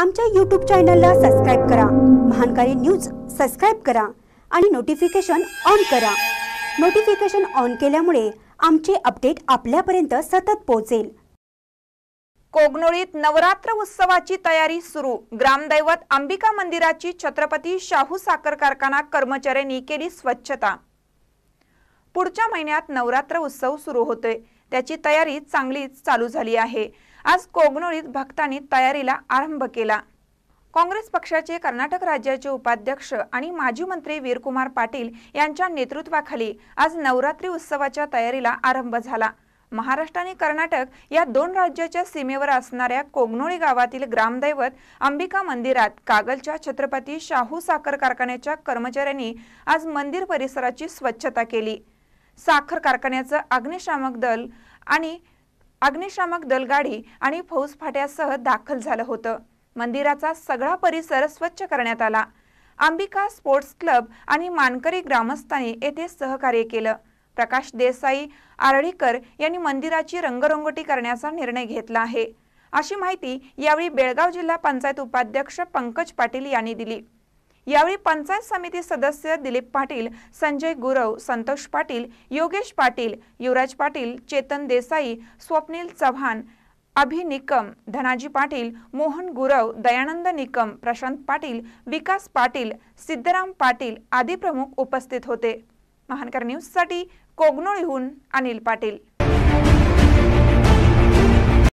आमच्या यूट्यूब चॅनलला सबस्क्राईब करा महानकारी न्यूज सबस्क्राईब करा आणि नोटिफिकेशन ऑन करा नोटिफिकेशन ऑन केल्यामुळे आमचे अपडेट आपल्यापर्यंत सतत पोहोचेल कोगनोळीत नवरात्र उत्सवाची तयारी सुरू ग्रामदैवत अंबिका मंदिराची छत्रपती शाहू साखर कारखाना कर्मचाऱ्यांनी केली स्वच्छता पुढच्या महिन्यात नवरात्र उत्सव सुरू होतोय त्याची तयारी चांगलीच चालू झाली आहे आज कोगनोळीत भक्तांनी तयारीला आरंभ केला काँग्रेस पक्षाचे कर्नाटक राज्याचे उपाध्यक्ष आणि माजी मंत्री वीरकुमार पाटील यांच्या नेतृत्वाखाली आज नवरात्री उत्सवाच्या तयारीला आरंभ झाला महाराष्ट्र आणि कर्नाटक या दोन राज्याच्या सीमेवर असणाऱ्या कोगनोळी गावातील ग्रामदैवत अंबिका मंदिरात कागलच्या छत्रपती शाहू साखर कारखान्याच्या कर्मचाऱ्यांनी आज मंदिर परिसराची स्वच्छता केली साखर कारखान्याचं अग्निशामक दल आणि अग्निशामक दलगाडी आणि फौज फाट्यासह दाखल झालं होतं मंदिराचा सगळा परिसर स्वच्छ करण्यात आला अंबिका स्पोर्ट्स क्लब आणि मानकरी ग्रामस्थांनी येथे सहकार्य केलं प्रकाश देसाई आरळीकर यांनी मंदिराची रंगरंगोटी करण्याचा निर्णय घेतला आहे अशी माहिती यावेळी बेळगाव जिल्हा पंचायत उपाध्यक्ष पंकज पाटील यांनी दिली यावेळी पंचायत समिती सदस्य दिलीप पाटील संजय गुरव संतोष पाटील योगेश पाटील युवराज पाटील चेतन देसाई स्वप्नील चव्हाण अभि निकम धनाजी पाटील मोहन गुरव दयानंद निकम प्रशांत पाटील विकास पाटील सिद्धराम पाटील आदी प्रमुख उपस्थित होते महानकर न्यूजसाठी कोगनोळीहून अनिल पाटील